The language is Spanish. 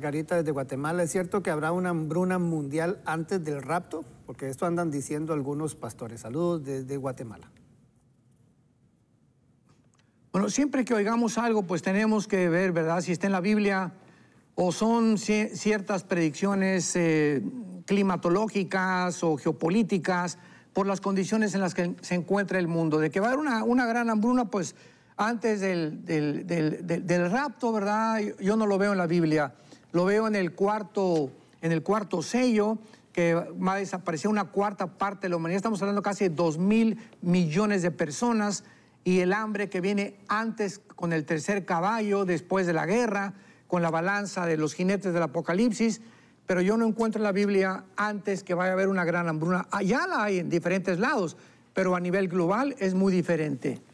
Margarita desde Guatemala, ¿es cierto que habrá una hambruna mundial antes del rapto? Porque esto andan diciendo algunos pastores. Saludos desde Guatemala. Bueno, siempre que oigamos algo, pues tenemos que ver, ¿verdad? Si está en la Biblia o son ciertas predicciones eh, climatológicas o geopolíticas por las condiciones en las que se encuentra el mundo. De que va a haber una, gran hambruna, pues antes del, del rapto, ¿verdad? Yo no lo veo en la Biblia lo veo en el cuarto, en el cuarto sello que va a desaparecer una cuarta parte de la humanidad. Estamos hablando casi de 2 mil millones de personas y el hambre que viene antes con el tercer caballo, después de la guerra, con la balanza de los jinetes del apocalipsis. Pero yo no encuentro en la Biblia antes que vaya a haber una gran hambruna. Allá ah, la hay en diferentes lados, pero a nivel global es muy diferente.